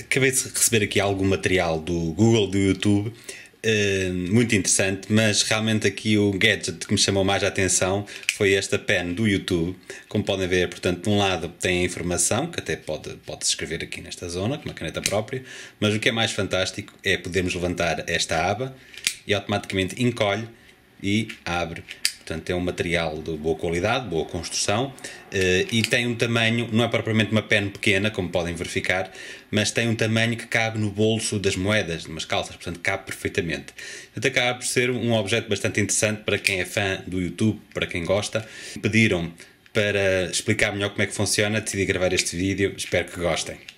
acabei de receber aqui algum material do Google, do YouTube, eh, muito interessante, mas realmente aqui o gadget que me chamou mais a atenção foi esta pen do YouTube. Como podem ver, portanto, de um lado tem a informação, que até pode, pode escrever aqui nesta zona, com uma caneta própria, mas o que é mais fantástico é podermos levantar esta aba e automaticamente encolhe e abre Portanto, é um material de boa qualidade, boa construção eh, e tem um tamanho, não é propriamente uma pena pequena, como podem verificar, mas tem um tamanho que cabe no bolso das moedas, de umas calças, portanto, cabe perfeitamente. Portanto, acaba por ser um objeto bastante interessante para quem é fã do YouTube, para quem gosta. Pediram para explicar melhor como é que funciona, decidi gravar este vídeo, espero que gostem.